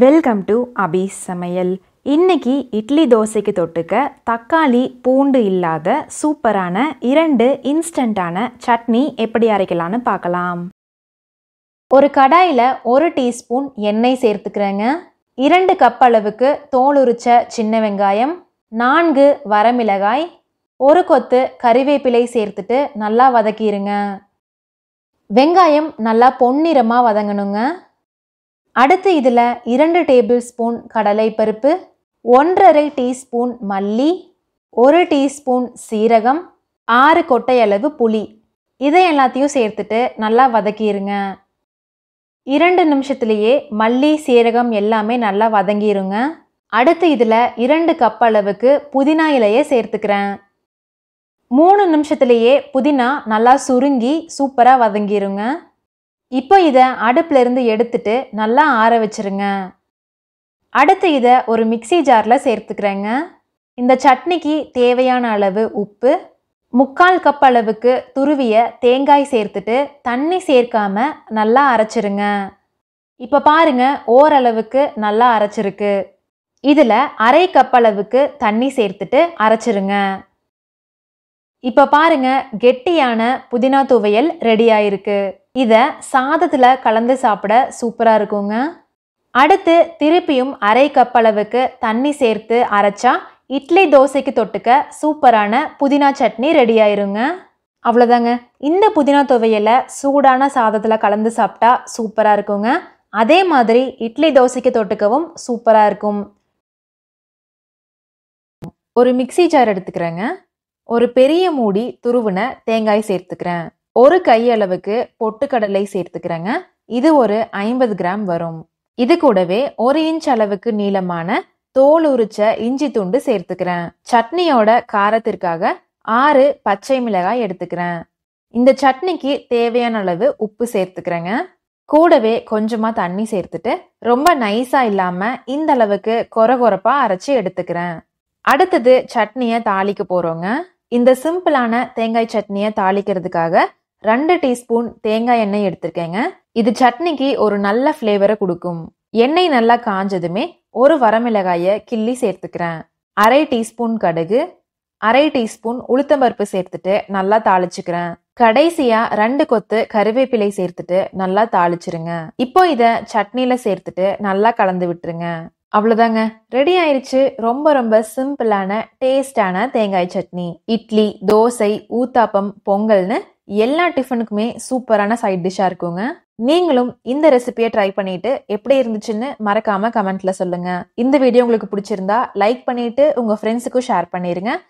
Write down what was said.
welcome to அபீஸ் சமையல் இன்றைக்கி இட்லி தோசைக்கு தொட்டுக்க தக்காளி பூண்டு இல்லாத சூப்பரான இரண்டு இன்ஸ்டண்டான சட்னி எப்படி அரைக்கலான்னு பார்க்கலாம் ஒரு கடாயில் ஒரு டீஸ்பூன் எண்ணெய் சேர்த்துக்கிறேங்க இரண்டு கப் அளவுக்கு தோல் உரிச்ச சின்ன வெங்காயம் நான்கு வரமிளகாய் ஒரு கொத்து கறிவேப்பிலை சேர்த்துட்டு நல்லா வதக்கிடுங்க வெங்காயம் நல்லா பொன்னிறமாக வதங்கணுங்க அடுத்து இதில் இரண்டு டேபிள் ஸ்பூன் கடலைப்பருப்பு ஒன்றரை டீஸ்பூன் மல்லி ஒரு டீஸ்பூன் சீரகம் ஆறு கொட்டை அளவு புளி இதை எல்லாத்தையும் சேர்த்துட்டு நல்லா வதக்கிடுங்க இரண்டு நிமிஷத்துலேயே மல்லி சீரகம் எல்லாமே நல்லா வதங்கிடுங்க அடுத்து இதில் இரண்டு கப் அளவுக்கு புதினா இலையை சேர்த்துக்கிறேன் மூணு நிமிஷத்துலேயே புதினா நல்லா சுருங்கி சூப்பராக வதங்கிடுங்க இப்போ இதை அடுப்பில் இருந்து எடுத்துட்டு நல்லா ஆற வச்சுருங்க அடுத்து இதை ஒரு மிக்சி ஜாரில் சேர்த்துக்கிறேங்க இந்த சட்னிக்கு தேவையான அளவு உப்பு முக்கால் கப் அளவுக்கு துருவிய தேங்காய் சேர்த்துட்டு தண்ணி சேர்க்காம நல்லா அரைச்சிருங்க இப்போ பாருங்க ஓரளவுக்கு நல்லா அரைச்சிருக்கு இதில் அரை கப் அளவுக்கு தண்ணி சேர்த்துட்டு அரைச்சிருங்க இப்போ பாருங்க கெட்டியான புதினா துவையல் ரெடி ஆயிருக்கு இதை சாதத்தில் கலந்து சாப்பிட சூப்பராக இருக்குங்க அடுத்து திருப்பியும் அரை கப் அளவுக்கு தண்ணி சேர்த்து அரைச்சா இட்லி தோசைக்கு தொட்டுக்க சூப்பரான புதினா சட்னி ரெடி ஆயிருங்க அவ்வளோதாங்க இந்த புதினா துவையலை சூடான சாதத்தில் கலந்து சாப்பிட்டா சூப்பராக இருக்குங்க அதே மாதிரி இட்லி தோசைக்கு தொட்டுக்கவும் சூப்பராக இருக்கும் ஒரு மிக்சி ஜார் எடுத்துக்கிறேங்க ஒரு பெரிய மூடி துருவின தேங்காய் சேர்த்துக்கிறேன் ஒரு கையளவுக்கு பொட்டுக்கடலை சேர்த்துக்கிறேங்க இது ஒரு ஐம்பது கிராம் வரும் இது கூடவே ஒரு இன்ச் அளவுக்கு நீளமான தோல் உரிச்ச இஞ்சி துண்டு சேர்த்துக்கிறேன் சட்னியோட காரத்திற்காக ஆறு பச்சை மிளகாய் எடுத்துக்கிறேன் இந்த சட்னிக்கு தேவையான அளவு உப்பு சேர்த்துக்கிறேங்க கூடவே கொஞ்சமா தண்ணி சேர்த்துட்டு ரொம்ப நைஸா இல்லாம இந்த அளவுக்கு கொரகொரப்பா அரைச்சி எடுத்துக்கிறேன் அடுத்தது சட்னியை தாளிக்க போறோங்க இந்த சிம்பிளான தேங்காய் சட்னியை தாளிக்கிறதுக்காக ரெண்டு டீஸ்பூன் தேங்காய் எண்ணெய் எடுத்திருக்கேங்க இது சட்னிக்கு ஒரு நல்ல ஃப்ளேவரை கொடுக்கும் எண்ணெய் நல்லா காஞ்சதுமே ஒரு வரமிளகாயை கிள்ளி சேர்த்துக்கிறேன் அரை டீஸ்பூன் கடுகு அரை டீஸ்பூன் உளுத்தம்பருப்பு சேர்த்துட்டு நல்லா தாளிச்சுக்கிறேன் கடைசியா ரெண்டு கொத்து கருவேப்பிலை சேர்த்துட்டு நல்லா தாளிச்சிருங்க இப்போ இத சட்னில சேர்த்துட்டு நல்லா கலந்து விட்டுருங்க அவ்வளோதாங்க ரெடி ஆயிடுச்சு ரொம்ப ரொம்ப சிம்பிளான டேஸ்டான தேங்காய் சட்னி இட்லி தோசை ஊத்தாப்பம் பொங்கல்னு எல்லா டிஃபனுக்குமே சூப்பரான சைட் டிஷ்ஷாக இருக்குங்க நீங்களும் இந்த ரெசிபியை ட்ரை பண்ணிட்டு எப்படி இருந்துச்சுன்னு மறக்காம கமெண்ட்ல சொல்லுங்க இந்த வீடியோ உங்களுக்கு பிடிச்சிருந்தா லைக் பண்ணிட்டு உங்க ஃப்ரெண்ட்ஸுக்கும் ஷேர் பண்ணிருங்க